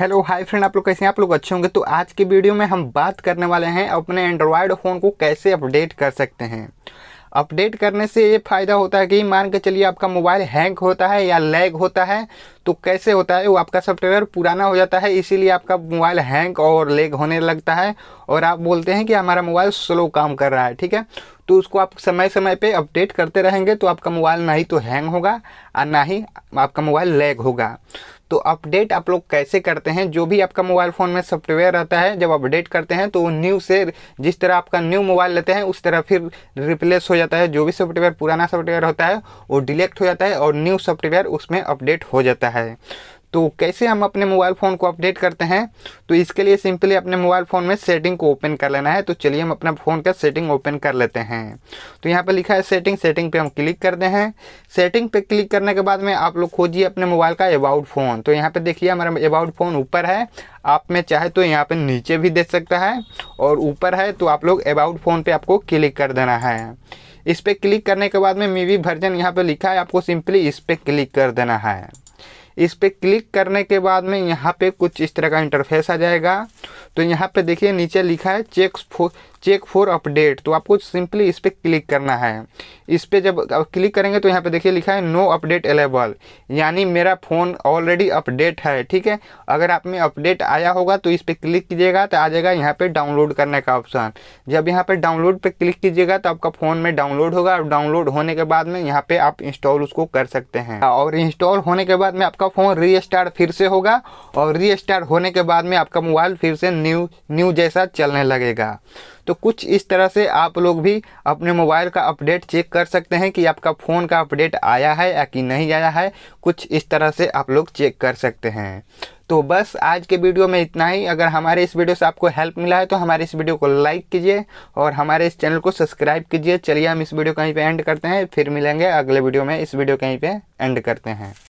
hello hi friend आप लोग कैसे हैं आप लोग अच्छे होंगे तो आज के वीडियो में हम बात करने वाले हैं अपने एंड्रॉयड फ़ोन को कैसे अपडेट कर सकते हैं अपडेट करने से ये फ़ायदा होता है कि मान के चलिए आपका मोबाइल हैंग होता है या लैग होता है तो कैसे होता है वो आपका सॉफ्टवेयर पुराना हो जाता है इसीलिए आपका मोबाइल हैंग और लैग होने लगता है और आप बोलते हैं कि हमारा मोबाइल स्लो काम कर रहा है ठीक है तो उसको आप समय समय पे अपडेट करते रहेंगे तो आपका मोबाइल ना ही तो हैंग होगा और ना ही आपका मोबाइल लैग होगा तो अपडेट आप लोग कैसे करते हैं जो भी आपका मोबाइल फ़ोन में सॉफ्टवेयर रहता है जब अपडेट करते हैं तो न्यू से जिस तरह आपका न्यू मोबाइल लेते हैं उस तरह फिर रिप्लेस हो जाता है जो भी सॉफ्टवेयर पुराना सॉफ्टवेयर होता है वो डिलेक्ट हो जाता है और न्यू सॉफ्टवेयर उसमें अपडेट हो जाता है तो कैसे हम अपने मोबाइल फ़ोन को अपडेट करते हैं तो इसके लिए सिंपली अपने मोबाइल फ़ोन में सेटिंग को ओपन कर लेना है तो चलिए हम अपना फ़ोन का सेटिंग ओपन कर लेते हैं तो यहाँ पर लिखा है सेटिंग सेटिंग पे हम क्लिक करते हैं सेटिंग पे क्लिक करने के बाद में आप लोग खोजिए अपने मोबाइल का अबाउट फ़ोन तो यहाँ पर देखिए हमारा अबाउट फ़ोन ऊपर है आप में चाहे तो यहाँ पर नीचे भी देख सकता है और ऊपर है तो आप लोग अबाउट फ़ोन पर आपको क्लिक कर देना है इस पर क्लिक करने के बाद में मीवी वर्जन यहाँ पर लिखा है आपको सिंपली इस पर क्लिक कर देना है इस पर क्लिक करने के बाद में यहाँ पे कुछ इस तरह का इंटरफेस आ जाएगा तो यहाँ पे देखिए नीचे लिखा है check for check for update तो आपको सिंपली इस पर क्लिक करना है इस पर जब क्लिक करेंगे तो यहाँ पे देखिए लिखा है नो अपडेट अलेबल यानी मेरा फ़ोन ऑलरेडी अपडेट है ठीक है अगर आप में अपडेट आया होगा तो इस पर क्लिक कीजिएगा तो आ जाएगा यहाँ पे डाउनलोड करने का ऑप्शन जब यहाँ पे डाउनलोड पे क्लिक कीजिएगा तो आपका फ़ोन में डाउनलोड होगा और डाउनलोड होने के बाद में यहाँ पर आप इंस्टॉल उसको कर सकते हैं और इंस्टॉल होने के बाद में आपका फ़ोन री फिर से होगा और री होने के बाद में आपका मोबाइल फिर से न्यू न्यू जैसा चलने लगेगा तो कुछ इस तरह से आप लोग भी अपने मोबाइल का अपडेट चेक कर सकते हैं कि आपका फ़ोन का अपडेट आया है या कि नहीं आया है कुछ इस तरह से आप लोग चेक कर सकते हैं तो बस आज के वीडियो में इतना ही अगर हमारे इस वीडियो से आपको हेल्प मिला है तो हमारे इस वीडियो को लाइक कीजिए और हमारे इस चैनल को सब्सक्राइब कीजिए चलिए हम इस वीडियो कहीं पे एंड करते हैं फिर मिलेंगे अगले वीडियो में इस वीडियो कहीं पे एंड करते हैं